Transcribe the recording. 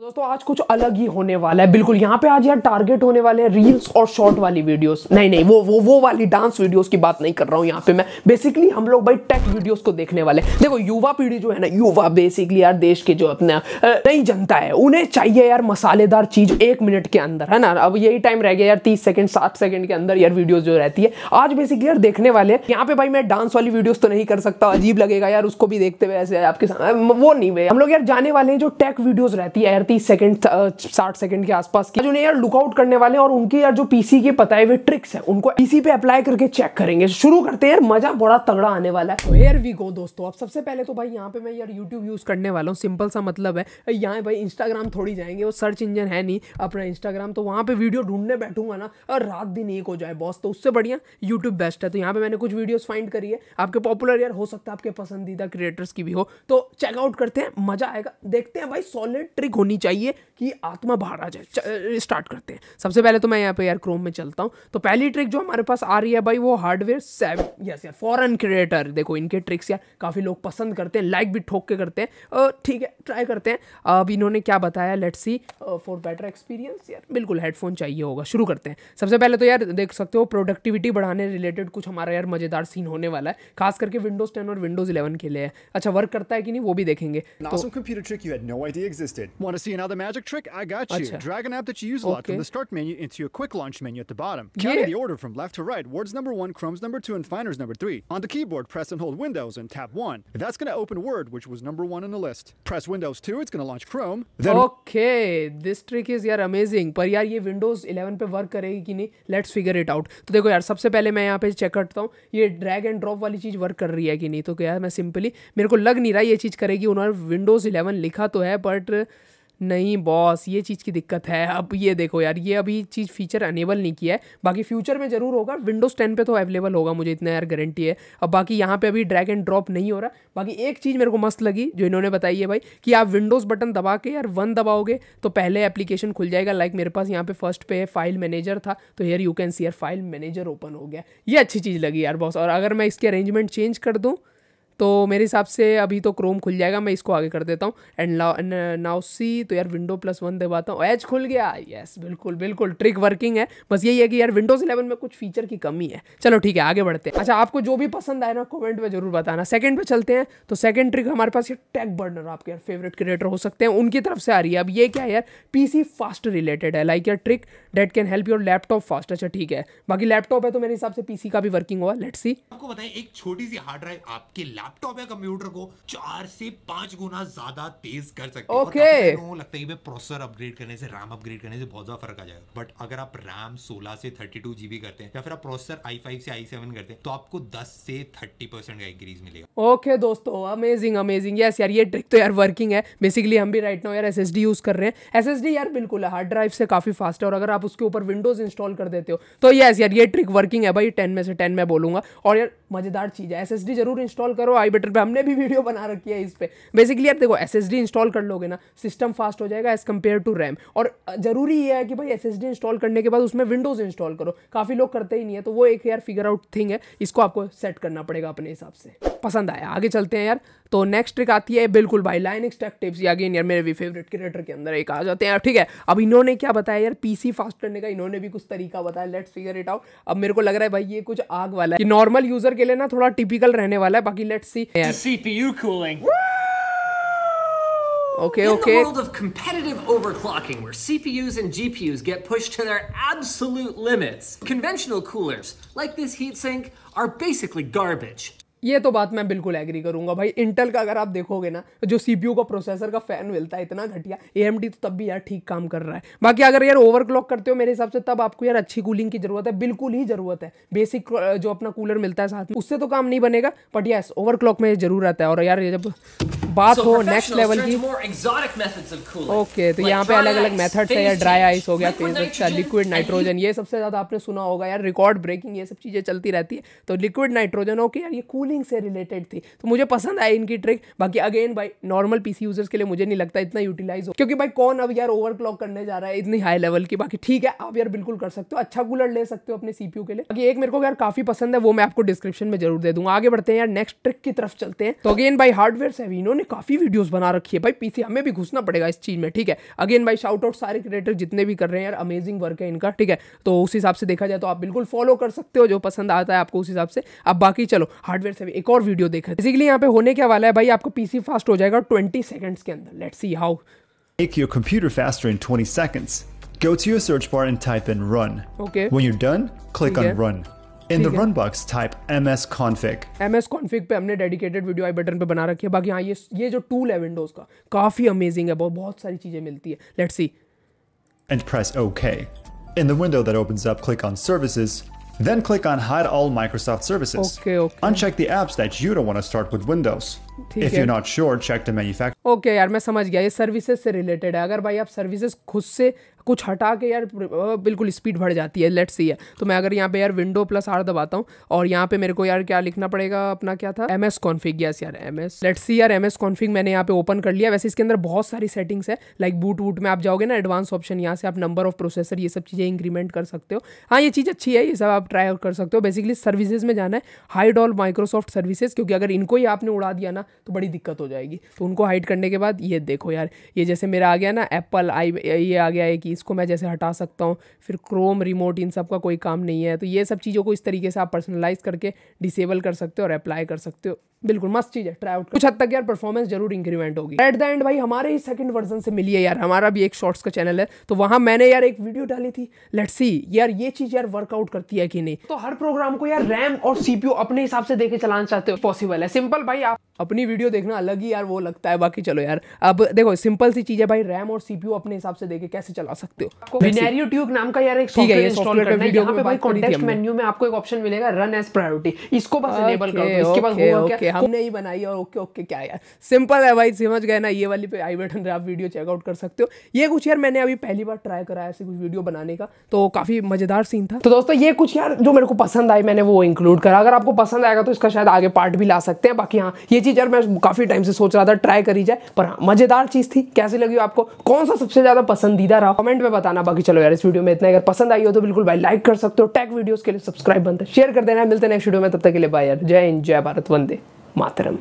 दोस्तों आज कुछ अलग ही होने वाला है बिल्कुल यहाँ पे आज यार टारगेट होने वाले हैं रील्स और शॉर्ट वाली वीडियोस नहीं नहीं वो वो वो वाली डांस वीडियोस की बात नहीं कर रहा हूँ यहाँ पे मैं बेसिकली हम लोग भाई टेक वीडियोस को देखने वाले हैं देखो युवा पीढ़ी जो है ना युवा बेसिकली यार देश के जो अपना नई जनता है उन्हें चाहिए यार मसालेदार चीज एक मिनट के अंदर है ना अब यही टाइम रह गया यार तीस सेकंड सात सेकंड के अंदर यार वीडियो जो रहती है आज बेसिकली यार देखने वाले यहाँ पे भाई मैं डांस वाली वीडियोज तो नहीं कर सकता अजीब लगेगा यार उसको भी देखते हुए ऐसे आपके वो नहीं हुए हम लोग यार जाने वाले हैं जो टेक वीडियोज रहती है यार थर्टी सेकेंड साठ सेकंड के आसपास की जो उन्हें यार लुकआउट करने वाले और उनके यार जो पीसी के पता है वे ट्रिक्स है उनको पीसी पे अप्लाई करके चेक करेंगे शुरू करते हैं यार मजा बड़ा तगड़ा आने वाला है हेयर वी गो दोस्तों अब सबसे पहले तो भाई यहाँ पे मैं यार यूट्यूब यूज करने वाला हूँ सिंपल सा मतलब है यहाँ भाई इंस्टाग्राम थोड़ी जाएंगे वो सर्च इंजन है नहीं अपना इंस्टाग्राम तो वहाँ पे वीडियो ढूंढने बैठूंगा ना और रात दिन एक हो जाए बॉस तो उससे बढ़िया यूट्यूब बेस्ट है तो यहाँ पे मैंने कुछ वीडियोज फाइंड करी है आपके पॉपुलर यार हो सकता है आपके पसंदीदा क्रिएटर्स की भी हो तो चेकआउट करते हैं मजा आएगा देखते हैं भाई सॉलिड ट्रिक होनी होनी चाहिए कि आत्मा बाहर आ जाए स्टार्ट करते हैं सबसे पहले तो मैं यहाँ पे यार क्रोम में चलता हूँ तो पहली ट्रिक जो हमारे पास आ रही है भाई वो हार्डवेयर सेव यस यार फॉरन क्रिएटर देखो इनके ट्रिक्स यार काफ़ी लोग पसंद करते हैं लाइक भी ठोक के करते हैं और ठीक है ट्राई करते हैं अब इन्होंने क्या बताया let see for better experience यार बिल्कुल हेडफोन चाहिए होगा शुरू करते हैं सबसे पहले तो यार देख सकते हो प्रोडक्टिविटी बढ़ाने रिलेटेड कुछ हमारा यार मज़ेदार सीन होने वाला है खास करके विंडोज़ टेन और विंडोज़ इलेवन के लिए अच्छा वर्क करता है कि नहीं वो भी देखेंगे see another magic trick? I got you. Achha. Drag an app that you use a lot from the start menu into your quick launch menu at the bottom. Carry yeah. the order from left to right. Words number one, Chrome's number two, and Finder's number three. On the keyboard, press and hold Windows and tap one. That's going to open Word, which was number one in the list. Press Windows 2, it's going to launch Chrome. Then okay, this trick is yeah amazing. But yeah, ये Windows 11 पे work करेगी let Let's figure it out. So, देखो यार सबसे पहले मैं यहाँ check check करता हूँ drag and drop वाली चीज़ वर्क कर रही है कि नहीं तो क्या मैं सिंपली मेरे को लग नहीं रहा ये चीज़ करेगी 11 लिखा तो है नहीं बॉस ये चीज़ की दिक्कत है अब ये देखो यार ये अभी चीज़ फीचर अनेबल नहीं किया है बाकी फ्यूचर में ज़रूर होगा विंडोज़ टेन पे तो अवेलेबल होगा मुझे इतना यार गारंटी है अब बाकी यहाँ पे अभी ड्रैग एंड ड्रॉप नहीं हो रहा बाकी एक चीज़ मेरे को मस्त लगी जो इन्होंने बताई है भाई कि आप विंडोज़ बटन दबा के यार वन दबाओगे तो पहले एप्लीकेशन खुल जाएगा लाइक मेरे पास यहाँ पे फर्स्ट पे फाइल मैनेजर था तो हेयर यू कैन सी यार फाइल मैनेजर ओपन हो गया ये अच्छी चीज़ लगी यार बॉस और अगर मैं इसके अरेंजमेंट चेंज कर दूँ तो मेरे हिसाब से अभी तो क्रोम खुल जाएगा मैं इसको आगे कर देता हूँ एंड नाउ सी तो यार विंडो प्लस वन दबाता हूँ एच खुल गया यस बिल्कुल बिल्कुल ट्रिक वर्किंग है बस यही है कि यार विंडोज़ इलेवन में कुछ फीचर की कमी है चलो ठीक है आगे बढ़ते हैं अच्छा आपको जो भी पसंद आए ना कॉमेंट में जरूर बताना सेकंड पे चलते हैं तो सेकंड ट्रिक हमारे पास ये टैग बर्नर आपके यार फेवरेट क्रिएटर हो सकते हैं उनकी तरफ से आ रही है अब ये क्या है यार पीसी फास्ट रिलेटेड है लाइक यार trick that can help your laptop fast अच्छा ठीक है बाकी लैपटॉप है तो मेरे हिसाब से पीसी का भी वर्किंग हुआ लेट सी आपको बताएं एक छोटी सी हार्ड ड्राइव आपके लैपटॉप या कंप्यूटर को चार से पांच गुना ज्यादा तेज कर सकते हैं okay. और लगता है प्रोसेसर अपग्रेड करने से रैम अपग्रेड करने से बहुत ज्यादा फर्क आ जाएगा बट अगर आप रैम सोलह से थर्टी टू जीबी करते हैं या फिर आप प्रोसेसर आई फाइव से आई सेवन करते हैं तो आपको दस से थर्टी परसेंट का इंक्रीज मिलेगा ओके okay, दोस्तों अमेजिंग अमेजिंग यस यार ये ट्रिक तो यार वर्किंग है बेसिकली हम भी राइट नाउ यार एस यूज कर रहे हैं एस यार बिल्कुल है हार्ड ड्राइव से काफी फास्ट है और अगर आप उसके ऊपर विंडोज इंस्टॉल कर देते हो तो यस यार ये ट्रिक वर्किंग है भाई टेन में से टेन में बोलूंगा और यार मजेदार चीज है एस जरूर इंस्टॉल करो करो आई बटन पर हमने भी वीडियो बना रखी है इस पर बेसिकली आप देखो एस इंस्टॉल कर लोगे ना सिस्टम फास्ट हो जाएगा एज़ कम्पेयर टू रैम और ज़रूरी यह है कि भाई एस इंस्टॉल करने के बाद उसमें विंडोज़ इंस्टॉल करो काफ़ी लोग करते ही नहीं है तो वो एक यार फिगर आउट थिंग है इसको आपको सेट करना पड़ेगा अपने हिसाब से पसंद आया आगे चलते हैं यार तो नेक्स्ट ट्रिक आती है बिल्कुल भाई लाइन एक्सट्रैक्ट या अगेन यार मेरे भी फेवरेट क्रिएटर के अंदर एक आ जाते हैं ठीक है अब इन्होंने क्या बताया यार पीसी फास्ट करने का इन्होंने भी कुछ तरीका बताया लेट्स फिगर इट आउट अब मेरे को लग रहा है भाई ये कुछ आग वाला है नॉर्मल यूजर के लिए ना थोड़ा टिपिकल रहने वाला है बाकी let's see CPU cooling Okay, In okay. the world of competitive overclocking, where CPUs and GPUs get pushed to their absolute limits, conventional coolers, like this heatsink, are basically garbage. ये तो बात मैं बिल्कुल agree करूंगा भाई Intel का अगर आप देखोगे ना जो सीपीयू का प्रोसेसर का फैन मिलता है इतना घटिया ए तो तब भी यार ठीक काम कर रहा है बाकी अगर यार ओवरक्लॉक करते हो मेरे हिसाब से तब आपको यार अच्छी कूलिंग की जरूरत है बिल्कुल ही जरूरत है बेसिक जो अपना कूलर मिलता है साथ में उससे तो काम नहीं बनेगा बट यस ओवर में जरूर आता है और यार ये जब बात हो नेक्स्ट लेवल की ओके तो यहाँ पे अलग अलग मेथड है यार ड्राई आइस हो गया फेज अच्छा लिक्विड नाइट्रोजन ये सबसे ज़्यादा आपने सुना होगा यार रिकॉर्ड ब्रेकिंग ये सब चीज़ें चलती रहती है तो लिक्विड नाइट्रोजन ओके यार ये कूलिंग से रिलेटेड थी तो मुझे पसंद आई इनकी ट्रिक बाकी अगेन भाई नॉर्मल पीसी यूजर्स के लिए मुझे नहीं लगता इतना यूटिलाइज हो क्योंकि भाई कौन अब यार ओवर करने जा रहा है इतनी हाई लेवल की बाकी ठीक है आप यार बिल्कुल कर सकते हो अच्छा कूलर ले सकते हो अपने सीपीयू के लिए बाकी एक मेरे को यार काफ़ी पसंद है वो मैं आपको डिस्क्रिप्शन में जरूर दे दूंगा आगे बढ़ते हैं यार नेक्स्ट ट्रिक की तरफ चलते हैं तो अगेन भाई हार्डवेयर से आपने काफ़ी वीडियोस बना रखी है भाई पीछे हमें भी घुसना पड़ेगा इस चीज़ में ठीक है अगेन भाई शाउट आउट सारे क्रिएटर जितने भी कर रहे हैं यार अमेजिंग वर्क है इनका ठीक है तो उस हिसाब से देखा जाए तो आप बिल्कुल फॉलो कर सकते हो जो पसंद आता है आपको उस हिसाब से अब बाकी चलो हार्डवेयर से भी एक और वीडियो देखें बेसिकली यहाँ पे होने क्या वाला है भाई आपको पीसी फास्ट हो जाएगा ट्वेंटी सेकेंड्स के अंदर let see how Make your computer faster in 20 seconds. Go to your search bar and type in run. Okay. When you're done, click okay. on run. In the run box type M S config M S config पे हमने dedicated video आई button पे बना रखी है बाकी हाँ ये ये जो टूल है विंडोज का काफी अमेजिंग है बहुत बहुत सारी चीजें मिलती है let see and press okay in the window that opens up click on services Then click on Hide All Microsoft Services. Okay, okay. Uncheck the apps that you don't want to start with Windows. If you're not sure, check the manufacturer. Okay यार मैं समझ गया ये services से related है अगर भाई आप सर्विसेज खुद से कुछ हटा के यार बिल्कुल स्पीड बढ़ जाती है लेट्स सी है तो मैं अगर यहाँ पे यार विंडो प्लस आर दबाता हूँ और यहाँ पे मेरे को यार क्या लिखना पड़ेगा अपना क्या था एम एस कॉन्फिग यस यार एम एस लेट्स सी यार एम एस कॉन्फिग मैंने यहाँ पे ओपन कर लिया वैसे इसके अंदर बहुत सारी सेटिंग्स है लाइक बूट वूट में आप जाओगे ना एडवांस ऑप्शन यहाँ से आप नंबर ऑफ प्रोसेसर ये सब चीज़ें इंक्रीमेंट कर सकते हो हाँ ये चीज़ अच्छी है ये सब आप ट्राई कर सकते हो बेसिकली सर्विसेज में जाना है हाई डॉल माइक्रोसॉफ्ट सर्विसेज क्योंकि अगर इनको ही आपने उड़ा दिया ना ना तो बड़ी दिक्कत हो जाएगी तो उनको हाइड करने के बाद ये देखो यार ये जैसे मेरा आ गया ना एप्पल आई ये आ गया है कि इसको मैं जैसे हटा सकता हूँ फिर क्रोम रिमोट इन सब का कोई काम नहीं है तो ये सब चीज़ों को इस तरीके से आप पर्सनलाइज करके डिसेबल कर सकते हो और अप्लाई कर सकते हो बिल्कुल मस्त चीज है आउट कुछ हद तक यार परफॉर्मेंस जरूर इंक्रीमेंट होगी एट द एंड भाई हमारे ही सेकंड वर्जन से मिली है यार हमारा भी एक शॉर्ट्स का चैनल है तो वहां मैंने यार एक वीडियो डाली थी लेट सी यार ये चीज यार वर्कआउट करती है कि नहीं तो हर प्रोग्राम को यार रैम और सीपीयू अपने हिसाब से देखे चलाना चाहते हो पॉसिबल है सिंपल भाई आप अपनी वीडियो देखना अलग ही यार वो लगता है बाकी चलो यार अब देखो सिंपल सी चीज है भाई रैम और सीपीयू अपने हिसाब से देखे कैसे चला सकते हो ट्यूब नाम का यार एक सॉफ्टवेयर मेन्यू में आपको एक ऑप्शन मिलेगा रन एज प्रायोरिटी इसको बस तो इसके बाद हमने ही बनाई और ओके ओके क्या यार सिंपल है भाई समझ गए ना ये वाली पे आई बटन आप वीडियो चेकआउट कर सकते हो ये कुछ यार मैंने अभी पहली बार ट्राई करा ऐसे कुछ वीडियो बनाने का तो काफ़ी मज़ेदार सीन था तो दोस्तों ये कुछ यार जो मेरे को पसंद आई मैंने वो इंक्लूड करा अगर आपको पसंद आएगा तो इसका शायद आगे पार्ट भी ला सकते हैं बाकी हाँ ये चीज़ यार मैं काफ़ी टाइम से सोच रहा था ट्राई करी जाए पर हाँ मज़ेदार चीज़ थी कैसी लगी आपको कौन सा सबसे ज़्यादा पसंदीदा रहा कमेंट में बताना बाकी चलो यार इस वीडियो में इतना अगर पसंद आई हो तो बिल्कुल भाई लाइक कर सकते हो टैग वीडियो के लिए सब्सक्राइब बनता है शेयर कर देना मिलते हैं नेक्स्ट वीडियो में तब तक के लिए बाय यार जय हिंद जय भारत वंदे Mataram.